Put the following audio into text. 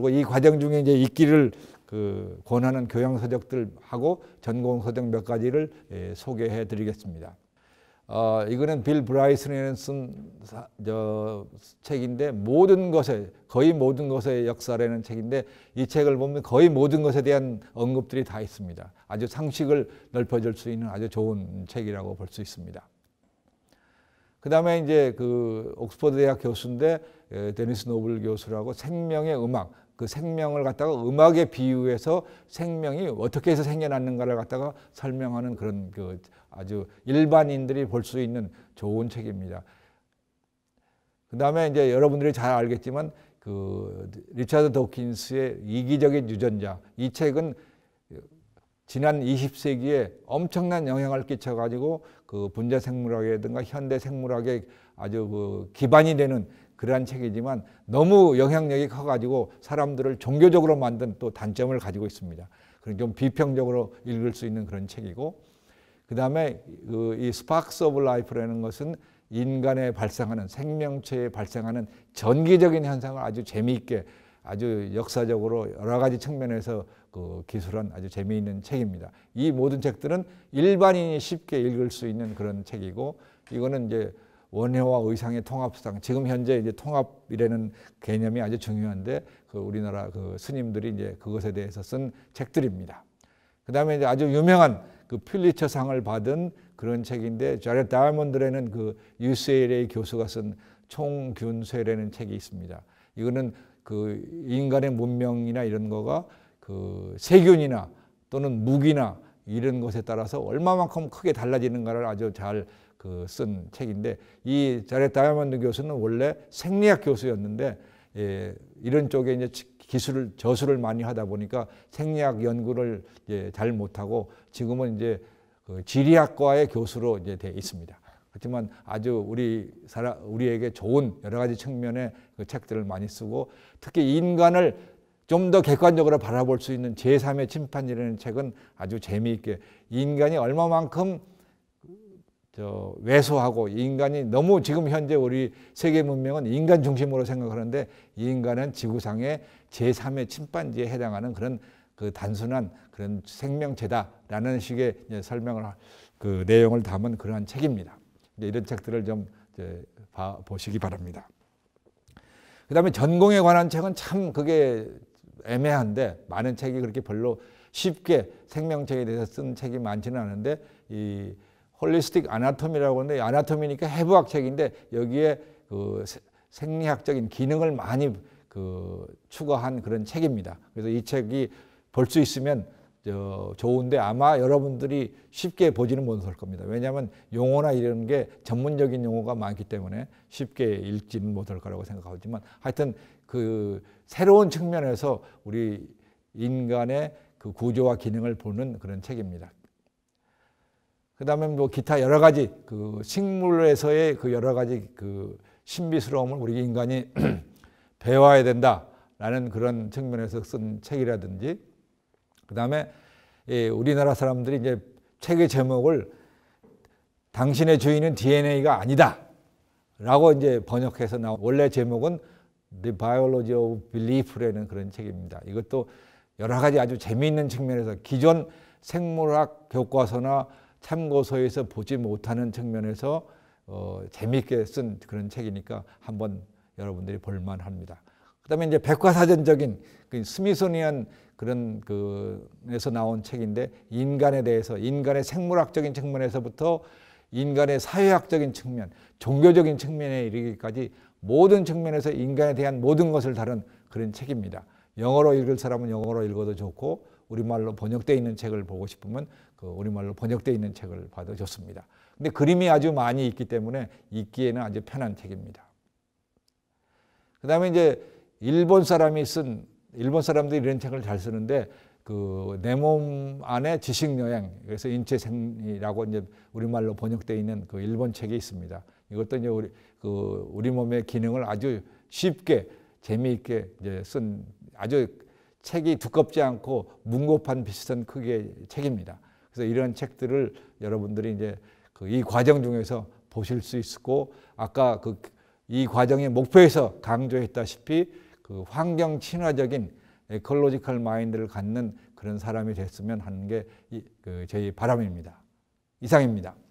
그리고 이 과정 중에 이제 읽기를 그 권하는 교양 서적들하고 전공 서적 몇 가지를 예, 소개해 드리겠습니다. 어, 이거는 빌 브라이슨이 쓴저 책인데 모든 것에 거의 모든 것의 역사라는 책인데 이 책을 보면 거의 모든 것에 대한 언급들이 다 있습니다. 아주 상식을 넓혀줄 수 있는 아주 좋은 책이라고 볼 수 있습니다. 그 다음에 이제 그 옥스퍼드 대학 교수인데 예, 데니스 노블 교수라고 생명의 음악 그 생명을 갖다가 음악에 비유해서 생명이 어떻게 해서 생겨났는가를 갖다가 설명하는 그런 그 아주 일반인들이 볼 수 있는 좋은 책입니다. 그 다음에 이제 여러분들이 잘 알겠지만 그 리차드 도킨스의 이기적인 유전자 이 책은 지난 20세기에 엄청난 영향을 끼쳐가지고 그 분자 생물학이라든가 현대 생물학의 아주 그 기반이 되는 그러한 책이지만 너무 영향력이 커가지고 사람들을 종교적으로 만든 또 단점을 가지고 있습니다. 그런 좀 비평적으로 읽을 수 있는 그런 책이고 그다음에 그 이 스파크스 오브 라이프라는 것은 인간에 발생하는 생명체에 발생하는 전기적인 현상을 아주 재미있게 아주 역사적으로 여러 가지 측면에서 그 기술한 아주 재미있는 책입니다. 이 모든 책들은 일반인이 쉽게 읽을 수 있는 그런 책이고 이거는 이제 원효와 의상의 통합상 지금 현재 이제 통합이라는 개념이 아주 중요한데 그 우리나라 그 스님들이 이제 그것에 대해서 쓴 책들입니다. 그다음에 이제 아주 유명한 그 퓰리처상을 받은 그런 책인데 자렛 다이몬드라는 그 UCLA 교수가 쓴 총균쇠라는 책이 있습니다. 이거는 그 인간의 문명이나 이런 거가 그 세균이나 또는 무기나 이런 것에 따라서 얼마만큼 크게 달라지는가를 아주 잘 그 쓴 책인데 이 자렛 다이아몬드 교수는 원래 생리학 교수였는데 예, 이런 쪽에 이제 기술을 저술을 많이 하다 보니까 생리학 연구를 이제 잘 못하고 지금은 이제 그 지리학과의 교수로 이제 돼 있습니다. 하지만 아주 우리 사람 우리에게 좋은 여러 가지 측면의 그 책들을 많이 쓰고 특히 인간을 좀 더 객관적으로 바라볼 수 있는 제3의 침판이라는 책은 아주 재미있게 인간이 얼마만큼 저 왜소하고 인간이 너무 지금 현재 우리 세계 문명은 인간 중심으로 생각하는데 인간은 지구상의 제3의 침판지에 해당하는 그런 그 단순한 그런 생명체다라는 식의 설명을 그 내용을 담은 그러한 책입니다. 이런 책들을 좀봐 보시기 바랍니다. 그 다음에 전공에 관한 책은 참 그게 애매한데 많은 책이 그렇게 별로 쉽게 생명체에 대해서 쓴 책이 많지는 않은데 이 홀리스틱 아나토미라고 하는데 아나토미니까 해부학 책인데 여기에 그 생리학적인 기능을 많이 그 추가한 그런 책입니다. 그래서 이 책이 볼 수 있으면 좋은데 아마 여러분들이 쉽게 보지는 못할 겁니다. 왜냐하면 용어나 이런 게 전문적인 용어가 많기 때문에 쉽게 읽지는 못할 거라고 생각하지만 하여튼 그 새로운 측면에서 우리 인간의 그 구조와 기능을 보는 그런 책입니다. 그 다음에 뭐 기타 여러 가지 그 식물에서의 그 여러 가지 그 신비스러움을 우리 인간이 배워야 된다라는 그런 측면에서 쓴 책이라든지 그 다음에 우리나라 사람들이 이제 책의 제목을 당신의 주인은 DNA가 아니다. 라고 이제 번역해서 나온 원래 제목은 The Biology of Belief라는 그런 책입니다. 이것도 여러 가지 아주 재미있는 측면에서 기존 생물학 교과서나 참고서에서 보지 못하는 측면에서 어, 재미있게 쓴 그런 책이니까 한번 여러분들이 볼만합니다. 그다음에 이제 백과사전적인 그 스미소니언 그런 그에서 나온 책인데 인간에 대해서 인간의 생물학적인 측면에서부터 인간의 사회학적인 측면, 종교적인 측면에 이르기까지 모든 측면에서 인간에 대한 모든 것을 다룬 그런 책입니다. 영어로 읽을 사람은 영어로 읽어도 좋고 우리말로 번역되어 있는 책을 보고 싶으면 그 우리말로 번역되어 있는 책을 봐도 좋습니다. 근데 그림이 아주 많이 있기 때문에 읽기에는 아주 편한 책입니다. 그 다음에 이제 일본 사람이 쓴 일본 사람들이 이런 책을 잘 쓰는데 그 내 몸 안에 지식 여행 그래서 인체생이라고 이제 우리말로 번역되어 있는 그 일본 책이 있습니다. 이것도 이제 우리 그 우리 몸의 기능을 아주 쉽게 재미있게 이제 쓴 아주 책이 두껍지 않고 문고판 비슷한 크기의 책입니다. 그래서 이런 책들을 여러분들이 이제 그 이 과정 중에서 보실 수 있고 아까 그 이 과정의 목표에서 강조했다시피 그 환경 친화적인 에컬로지컬 마인드를 갖는 그런 사람이 됐으면 하는 게그 저희 바람입니다. 이상입니다.